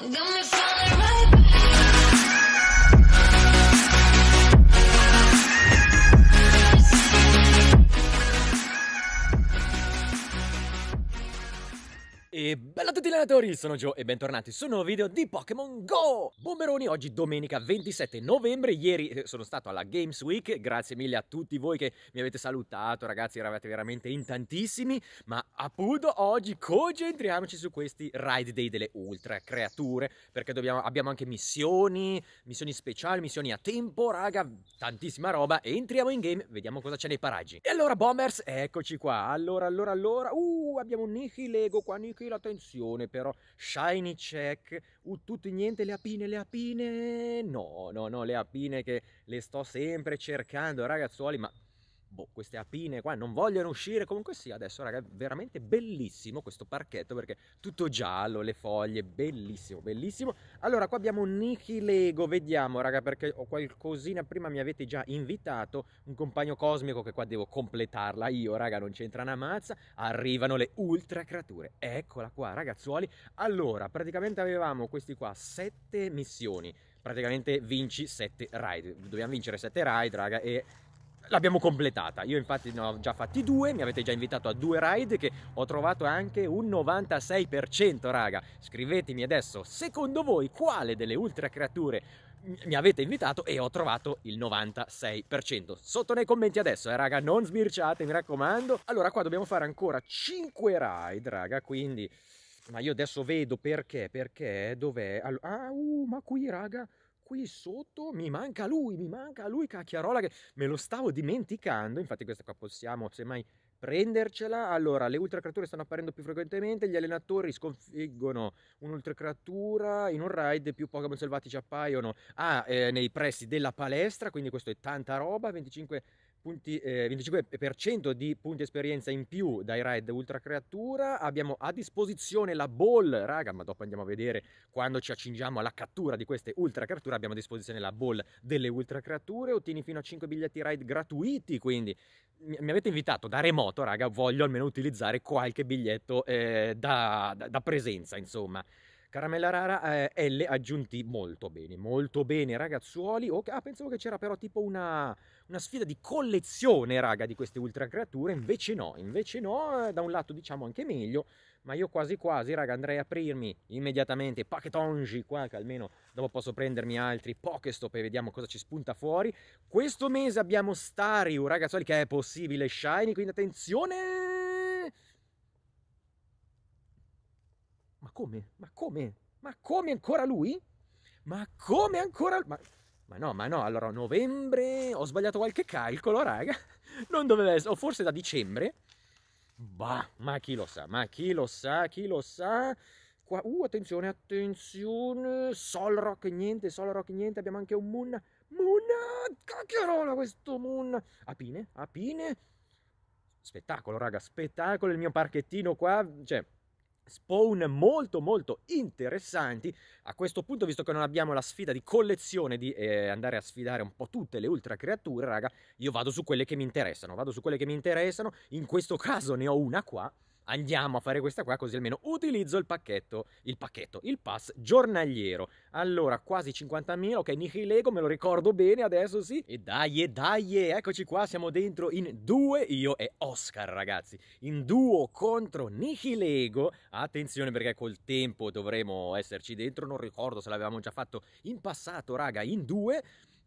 Got me falling E bella a tutti allenatori, sono Joe e bentornati su un nuovo video di Pokémon GO! Bomberoni, oggi domenica 27 novembre, ieri eh, sono stato alla Games Week, grazie mille a tutti voi che mi avete salutato ragazzi, eravate veramente in tantissimi, ma appunto oggi concentriamoci su questi Ride Day delle Ultra Creature, perché dobbiamo, abbiamo anche missioni, missioni speciali, missioni a tempo, raga, tantissima roba, entriamo in game, vediamo cosa c'è nei paraggi. E allora Bombers, eccoci qua, allora, allora, allora, uh, abbiamo Nihilego qua, Nihilego la tensione però, shiny check, uh, tutto niente, le apine, le apine, no, no, no, le apine che le sto sempre cercando ragazzuoli, ma boh, queste apine qua non vogliono uscire, comunque sì, adesso raga è veramente bellissimo questo parchetto perché tutto giallo, le foglie, bellissimo, bellissimo. Allora qua abbiamo Niki Lego, vediamo raga perché ho qualcosina, prima mi avete già invitato, un compagno cosmico che qua devo completarla io raga, non c'entra una mazza, arrivano le ultra creature, eccola qua ragazzuoli. Allora, praticamente avevamo questi qua, sette missioni, praticamente vinci 7 ride, Dobbiamo vincere 7 ride raga, e l'abbiamo completata. Io infatti ne ho già fatti due, mi avete già invitato a due ride che ho trovato anche un 96%, raga. Scrivetemi adesso, secondo voi quale delle ultra creature mi avete invitato e ho trovato il 96%. Sotto nei commenti adesso, eh raga, non sbirciate, mi raccomando. Allora qua dobbiamo fare ancora 5 ride, raga, quindi ma io adesso vedo perché, perché, dov'è? Allora, ah, uh, ma qui, raga, qui sotto mi manca lui, mi manca lui cacchiarola che me lo stavo dimenticando, infatti questa qua possiamo semmai prendercela. Allora, le ultra creature stanno apparendo più frequentemente, gli allenatori sconfiggono un'ultra creatura in un raid, più Pokémon selvatici appaiono ah, eh, nei pressi della palestra, quindi questo è tanta roba, 25 punti, eh, 25% di punti esperienza in più dai raid ultra creatura. Abbiamo a disposizione la ball, raga, ma dopo andiamo a vedere quando ci accingiamo alla cattura di queste ultra creature. Abbiamo a disposizione la ball delle ultra creature. Ottieni fino a 5 biglietti raid gratuiti, quindi mi avete invitato da remoto, raga, voglio almeno utilizzare qualche biglietto eh, da, da, da presenza, insomma. Caramella rara eh, L aggiunti molto bene, molto bene ragazzuoli. Oh, ah, pensavo che c'era però tipo una, una, sfida di collezione, raga, di queste ultra creature. Invece no, invece no, eh, da un lato diciamo anche meglio, ma io quasi quasi, raga, andrei a aprirmi immediatamente Paketonji qua, che almeno dopo posso prendermi altri Pokestop e vediamo cosa ci spunta fuori. Questo mese abbiamo Stariu, ragazzuoli, che è possibile Shiny, quindi attenzione! ma come? Ma come? Ma come ancora lui? Ma come ancora? Ma, ma no, ma no, allora novembre ho sbagliato qualche calcolo, raga. Non doveva essere, o forse da dicembre. Bah, ma chi lo sa, ma chi lo sa, chi lo sa. Qua, uh, attenzione, attenzione. Sol Rock niente, Sol Rock niente, abbiamo anche un Moon. Moon, cacchiarola questo Moon. Apine, Apine. Spettacolo, raga, spettacolo il mio parchettino qua, cioè spawn molto molto interessanti. A questo punto, visto che non abbiamo la sfida di collezione di eh, andare a sfidare un po' tutte le ultra creature, raga, io vado su quelle che mi interessano, vado su quelle che mi interessano. In questo caso ne ho una qua andiamo a fare questa qua così almeno utilizzo il pacchetto, il pacchetto, il pass giornaliero. Allora, quasi 50.000, ok, Nihilego, me lo ricordo bene adesso, sì. E dai, e dai, eccoci qua, siamo dentro in due, io e Oscar, ragazzi. In duo contro Nihilego. Attenzione perché col tempo dovremo esserci dentro, non ricordo se l'avevamo già fatto in passato, raga, in due.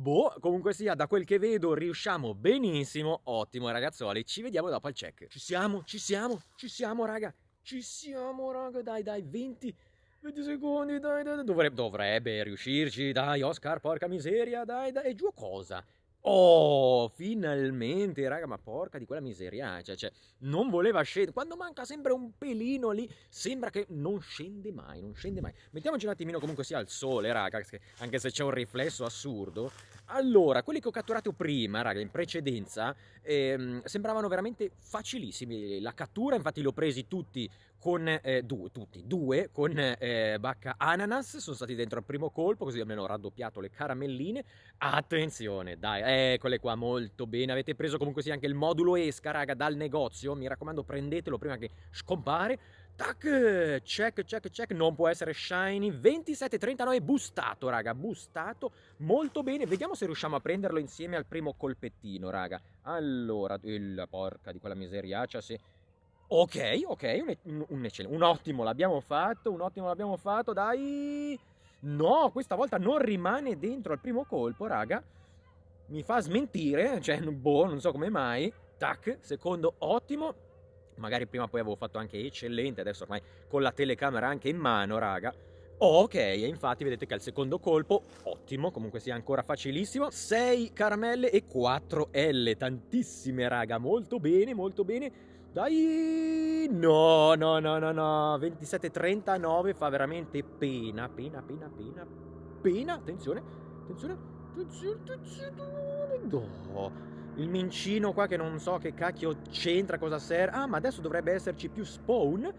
Boh, comunque sia, da quel che vedo riusciamo benissimo. Ottimo ragazzuoli, ci vediamo dopo al check. Ci siamo, ci siamo, ci siamo raga. Ci siamo raga, dai dai, 20, 20 secondi, dai. dai. Dovrebbe, dovrebbe riuscirci, dai Oscar, porca miseria, dai dai. E giù cosa? Oh, finalmente, raga, ma porca di quella miseriaccia, cioè, cioè, non voleva scendere, quando manca sempre un pelino lì, sembra che non scende mai, non scende mai. Mettiamoci un attimino comunque sia al sole, raga, anche se c'è un riflesso assurdo, allora, quelli che ho catturato prima, raga, in precedenza, ehm, sembravano veramente facilissimi. La cattura, infatti, li ho presi tutti con eh, due, tutti, due con eh, bacca ananas. Sono stati dentro al primo colpo, così almeno ho raddoppiato le caramelline. Attenzione, dai, eccole eh, qua, molto bene. Avete preso comunque sì anche il modulo esca, raga, dal negozio. Mi raccomando, prendetelo prima che scompare. Tac, check, check, check, non può essere shiny, 27-39, bustato raga, bustato, molto bene, vediamo se riusciamo a prenderlo insieme al primo colpettino raga, allora, il, porca di quella miseriaccia, cioè, sì, ok, ok, un, un, un, un ottimo l'abbiamo fatto, un ottimo l'abbiamo fatto, dai, no, questa volta non rimane dentro al primo colpo raga, mi fa smentire, cioè, boh, non so come mai, tac, secondo, ottimo, magari prima o poi avevo fatto anche eccellente, adesso ormai con la telecamera anche in mano, raga. Ok, e infatti vedete che al secondo colpo, ottimo, comunque sia ancora facilissimo, 6 caramelle e 4 L, tantissime raga, molto bene, molto bene. Dai! No, no, no, no, no. 27,39 fa veramente pena, pena, pena, pena, pena. Attenzione, attenzione, attenzione, attenzione. No il mincino qua che non so che cacchio c'entra, cosa serve. Ah, ma adesso dovrebbe esserci più spawn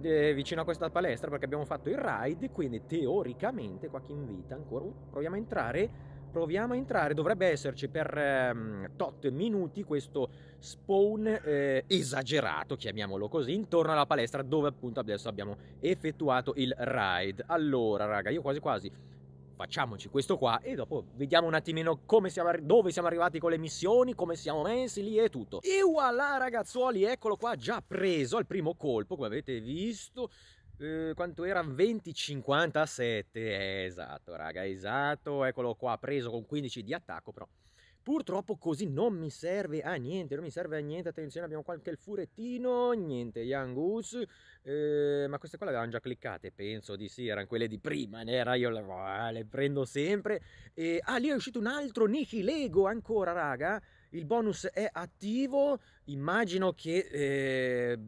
eh, vicino a questa palestra perché abbiamo fatto il ride, quindi teoricamente qua chi invita ancora. Uh, proviamo a entrare. Proviamo a entrare, dovrebbe esserci per ehm, tot minuti questo spawn eh, esagerato, chiamiamolo così, intorno alla palestra dove appunto adesso abbiamo effettuato il ride. Allora, raga, io quasi quasi facciamoci questo qua e dopo vediamo un attimino siamo, dove siamo arrivati con le missioni, come siamo messi lì e tutto. E voilà ragazzuoli, eccolo qua già preso al primo colpo, come avete visto. Eh, quanto era? 20,57 eh, esatto raga esatto eccolo qua preso con 15 di attacco però Purtroppo così non mi serve a niente, non mi serve a niente, attenzione abbiamo qualche il furettino, niente, Young Goose, eh, ma queste qua le avevamo già cliccate, penso di sì, erano quelle di prima, ne era, io le, ah, le prendo sempre. E, ah, lì è uscito un altro Nicky Lego ancora, raga, il bonus è attivo, immagino che... Eh,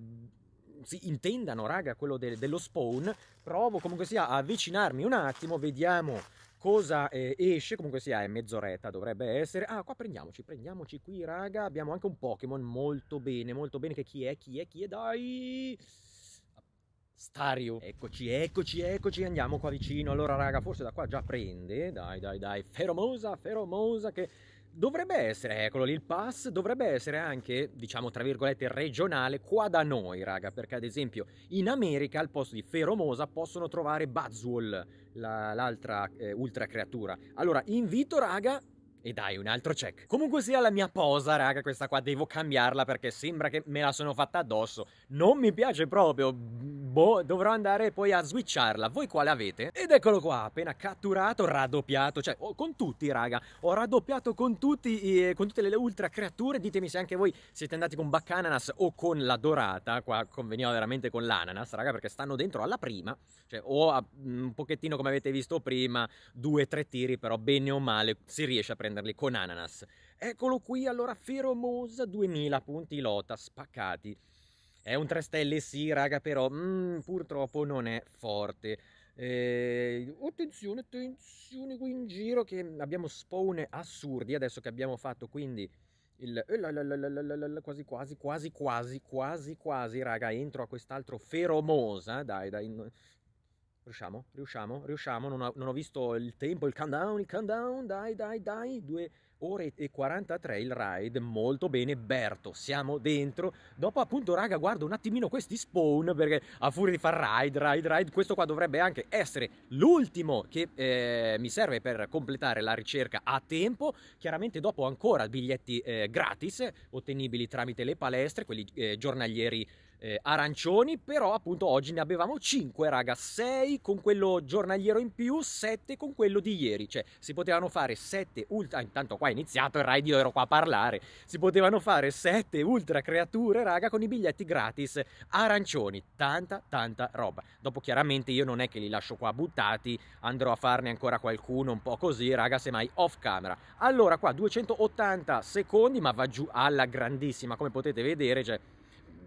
si intendano, raga, quello de dello spawn. Provo comunque sia a avvicinarmi un attimo, vediamo cosa eh, esce, comunque sia è mezz'oretta dovrebbe essere, ah qua prendiamoci, prendiamoci qui raga, abbiamo anche un Pokémon molto bene, molto bene, che chi è, chi è, chi è, dai... Stario. Eccoci, eccoci, eccoci, andiamo qua vicino. Allora, raga, forse da qua già prende. Dai, dai, dai. Feromosa, feromosa che dovrebbe essere, eccolo lì il pass, dovrebbe essere anche, diciamo tra virgolette, regionale qua da noi, raga, perché ad esempio in America al posto di Feromosa possono trovare Buzzwall, l'altra la, eh, ultra creatura. Allora, invito, raga, e dai, un altro check. Comunque sia la mia posa, raga, questa qua devo cambiarla perché sembra che me la sono fatta addosso. Non mi piace proprio. Boh, dovrò andare poi a switcharla. Voi quale avete? Ed eccolo qua, appena catturato, raddoppiato, cioè oh, con tutti, raga. Ho raddoppiato con tutti, eh, con tutte le ultra creature. Ditemi se anche voi siete andati con Baccananas o con la dorata. Qua conveniva veramente con l'ananas, raga, perché stanno dentro alla prima. Cioè, o mm, un pochettino come avete visto prima, due, tre tiri, però bene o male si riesce a prendere prenderli con ananas. Eccolo qui, allora Feromos 2000 punti lota spaccati. È un 3 stelle sì, raga, però mm, purtroppo non è forte. Eh, attenzione, attenzione qui in giro che abbiamo spawn assurdi adesso che abbiamo fatto quindi il eh, quasi quasi quasi quasi quasi quasi raga entro a quest'altro feromosa dai dai Riusciamo? Riusciamo? Riusciamo? Non ho, non ho, visto il tempo, il countdown, il countdown, dai, dai, dai, 2 ore e 43 il ride, molto bene Berto, siamo dentro. Dopo appunto raga guardo un attimino questi spawn perché a furia di far ride, ride, ride, questo qua dovrebbe anche essere l'ultimo che eh, mi serve per completare la ricerca a tempo. Chiaramente dopo ancora biglietti eh, gratis, ottenibili tramite le palestre, quelli eh, giornalieri eh, arancioni, però appunto oggi ne avevamo 5, raga, 6 con quello giornaliero in più, 7 con quello di ieri, cioè si potevano fare 7 ultra, ah, intanto qua è iniziato il raid, io ero qua a parlare, si potevano fare 7 ultra creature, raga, con i biglietti gratis arancioni, tanta tanta roba. Dopo chiaramente io non è che li lascio qua buttati, andrò a farne ancora qualcuno un po' così, raga, semmai off camera. Allora qua 280 secondi, ma va giù alla grandissima, come potete vedere, cioè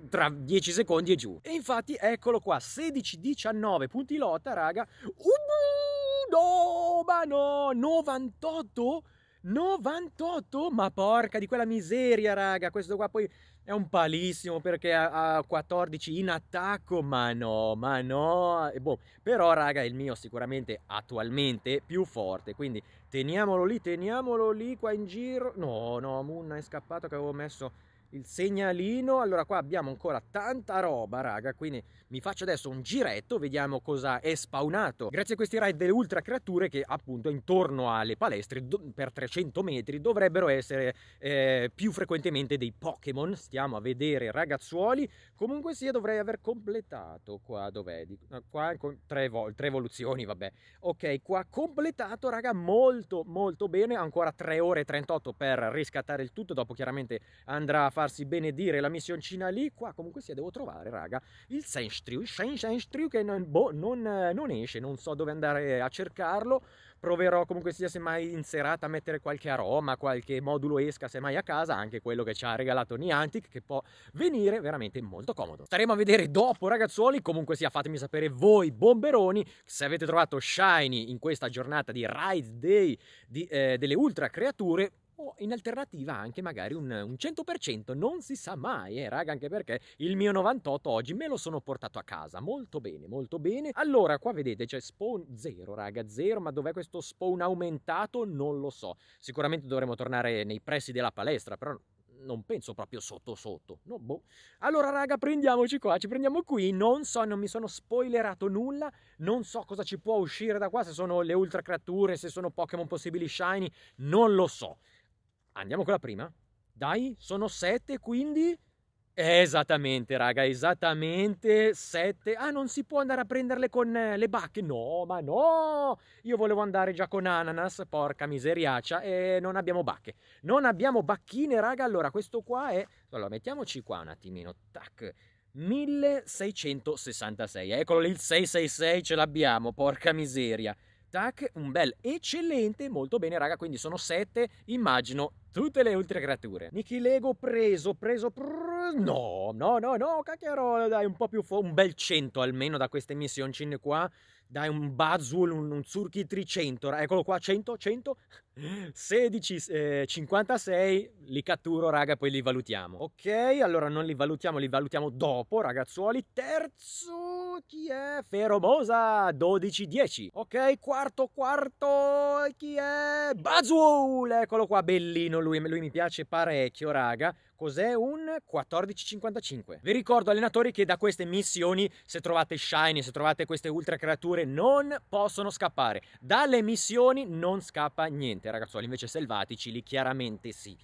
tra 10 secondi e giù. E infatti eccolo qua, 16-19 punti lotta, raga. Uh, no, ma no, 98? 98? Ma porca di quella miseria, raga. Questo qua poi è un palissimo perché ha 14 in attacco, ma no, ma no. Boh, però raga, il mio sicuramente attualmente più forte, quindi teniamolo lì, teniamolo lì qua in giro. No, no, Munna è scappato che avevo messo il segnalino. Allora qua abbiamo ancora tanta roba, raga, quindi mi faccio adesso un giretto, vediamo cosa è spawnato. Grazie a questi raid delle ultra creature che appunto intorno alle palestre per 300 metri dovrebbero essere eh, più frequentemente dei Pokémon. Stiamo a vedere, ragazzuoli. Comunque sia, dovrei aver completato qua, dov'è? Qua tre, tre evoluzioni, vabbè. Ok, qua completato, raga, molto molto bene. Ancora 3 ore e 38 per riscattare il tutto, dopo chiaramente andrà a farsi benedire la missioncina lì, qua comunque sia devo trovare, raga, il Senstriu, il Senstriu che non, boh, non, eh, non, esce, non so dove andare a cercarlo, proverò comunque sia semmai in serata a mettere qualche aroma, qualche modulo esca semmai a casa, anche quello che ci ha regalato Niantic, che può venire veramente molto comodo. Staremo a vedere dopo ragazzuoli, comunque sia fatemi sapere voi bomberoni, se avete trovato Shiny in questa giornata di Ride Day di, eh, delle ultra creature, o in alternativa anche magari un, un 100%, non si sa mai, eh raga, anche perché il mio 98 oggi me lo sono portato a casa, molto bene, molto bene. Allora, qua vedete c'è spawn 0, raga, 0, ma dov'è questo spawn aumentato? Non lo so. Sicuramente dovremo tornare nei pressi della palestra, però non penso proprio sotto sotto. No, boh. Allora, raga, prendiamoci qua, ci prendiamo qui. Non so, non mi sono spoilerato nulla. Non so cosa ci può uscire da qua, se sono le ultra creature, se sono Pokémon possibili shiny, non lo so. Andiamo con la prima. Dai, sono sette, quindi... Esattamente, raga, esattamente sette. Ah, non si può andare a prenderle con eh, le bacche? No, ma no! Io volevo andare già con ananas, porca miseriaccia, e non abbiamo bacche. Non abbiamo bacchine, raga. Allora, questo qua è... Allora, mettiamoci qua un attimino, tac. 1666. Eccolo lì, il 666 ce l'abbiamo, porca miseria tac, un bel eccellente, molto bene raga, quindi sono 7, immagino tutte le ultra creature. Niki Lego preso, preso, prrr, no, no, no, no, cacchiarola, dai, un po' più, un bel 100 almeno da queste missioncine qua, dai un Bazul, un, un Zurchi 300, eccolo qua, 100, 100, 16, eh, 56, li catturo raga, poi li valutiamo. Ok, allora non li valutiamo, li valutiamo dopo ragazzuoli. Terzo, chi è? Feromosa, 12, 10. Ok, quarto, quarto, chi è? Bazul, eccolo qua, bellino lui, lui mi piace parecchio raga. Cos'è un 1455? Vi ricordo allenatori che da queste missioni, se trovate shiny, se trovate queste ultra creature, non possono scappare. Dalle missioni non scappa niente, ragazzuoli, invece selvatici lì chiaramente sì.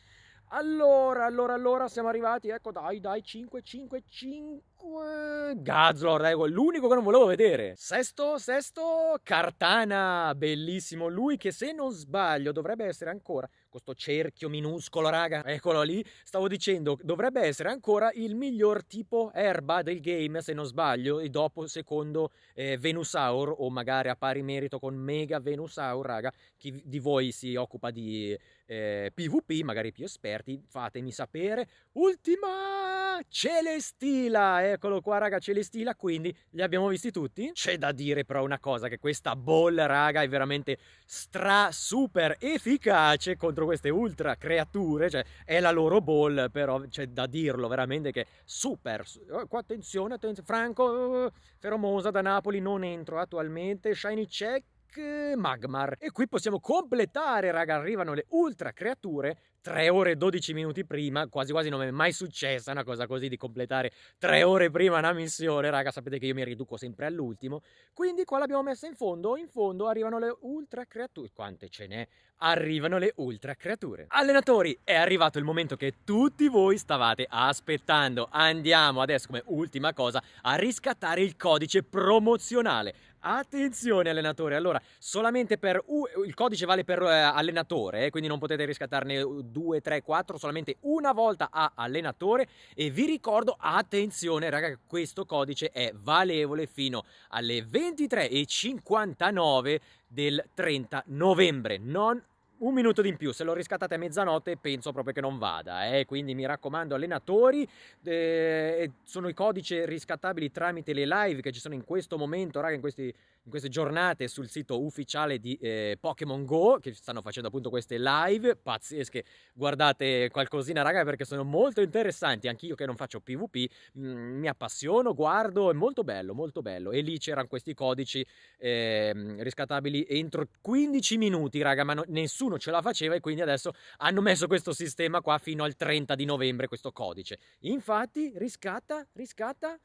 Allora, allora, allora, siamo arrivati, ecco, dai, dai, 5, 5, 5. Gazlor, Ego, è l'unico che non volevo vedere. Sesto, sesto, Cartana, bellissimo. Lui che se non sbaglio dovrebbe essere ancora, questo cerchio minuscolo raga, eccolo lì, stavo dicendo, dovrebbe essere ancora il miglior tipo erba del game se non sbaglio e dopo secondo eh, Venusaur o magari a pari merito con Mega Venusaur raga, chi di voi si occupa di eh, PvP, magari più esperti, fatemi sapere. Ultima Celestila, eccolo qua raga, Celestila, quindi li abbiamo visti tutti. C'è da dire però una cosa, che questa ball, raga è veramente stra super efficace contro queste ultra creature, cioè è la loro ball, però c'è da dirlo veramente che super. Oh, qua attenzione, attenzione, Franco, oh, oh, Feromosa da Napoli non entro attualmente, Shiny Check Black Magmar. E qui possiamo completare, raga, arrivano le ultra creature 3 ore e 12 minuti prima, quasi quasi non mi è mai successa una cosa così di completare 3 ore prima una missione, raga, sapete che io mi riduco sempre all'ultimo, quindi qua l'abbiamo messa in fondo, in fondo arrivano le ultra creature, quante ce n'è? Arrivano le ultra creature. Allenatori, è arrivato il momento che tutti voi stavate aspettando, andiamo adesso come ultima cosa a riscattare il codice promozionale, Attenzione allenatore, allora solamente per u- il codice vale per eh, allenatore, eh, quindi non potete riscattarne 2, 3, 4, solamente una volta a allenatore e vi ricordo, attenzione raga, questo codice è valevole fino alle 23.59 del 30 novembre, non un minuto di più, se lo riscattate a mezzanotte penso proprio che non vada, eh? quindi mi raccomando allenatori, eh, sono i codici riscattabili tramite le live che ci sono in questo momento, raga, in questi in queste giornate sul sito ufficiale di eh, Pokémon Go che stanno facendo appunto queste live pazzesche. Guardate qualcosina, raga, perché sono molto interessanti. Anch'io che non faccio PvP mh, mm, mi appassiono, guardo, è molto bello, molto bello. E lì c'erano questi codici eh, riscattabili entro 15 minuti, raga, ma no, nessuno ce la faceva e quindi adesso hanno messo questo sistema qua fino al 30 di novembre questo codice. Infatti riscatta, riscatta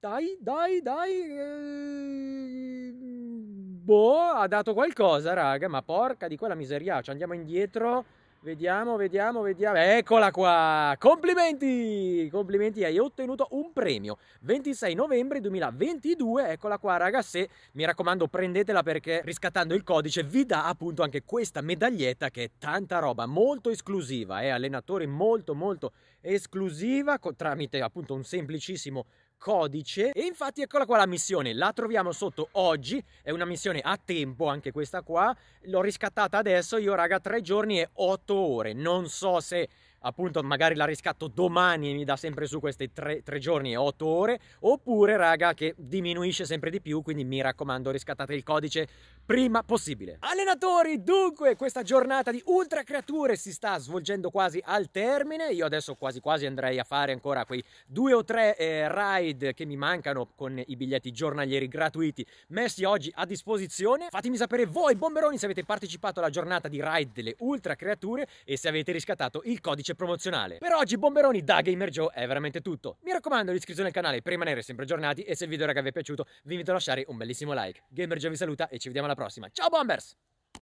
dai, dai, dai. Eh, boh, ha dato qualcosa, raga, ma porca di quella miseriaccia. Andiamo indietro. Vediamo, vediamo, vediamo. Eccola qua! Complimenti! Complimenti, hai ottenuto un premio. 26 novembre 2022, eccola qua raga, se mi raccomando prendetela perché riscattando il codice vi dà appunto anche questa medaglietta che è tanta roba, molto esclusiva, eh? allenatore molto molto esclusiva tramite appunto un semplicissimo codice e infatti eccola qua la missione, la troviamo sotto oggi, è una missione a tempo anche questa qua, l'ho riscattata adesso, io raga tre giorni e otto ore, non so se appunto magari la riscatto domani e mi dà sempre su questi tre, tre giorni e otto ore oppure raga che diminuisce sempre di più quindi mi raccomando riscattate il codice prima possibile allenatori dunque questa giornata di ultra creature si sta svolgendo quasi al termine io adesso quasi quasi andrei a fare ancora quei due o tre eh, ride che mi mancano con i biglietti giornalieri gratuiti messi oggi a disposizione fatemi sapere voi bomberoni se avete partecipato alla giornata di ride delle ultra creature e se avete riscattato il codice cornice promozionale. Per oggi Bomberoni da Gamer Joe è veramente tutto. Mi raccomando l'iscrizione al canale per rimanere sempre aggiornati e se il video raga vi è piaciuto vi invito a lasciare un bellissimo like. Gamer Joe vi saluta e ci vediamo alla prossima. Ciao Bombers!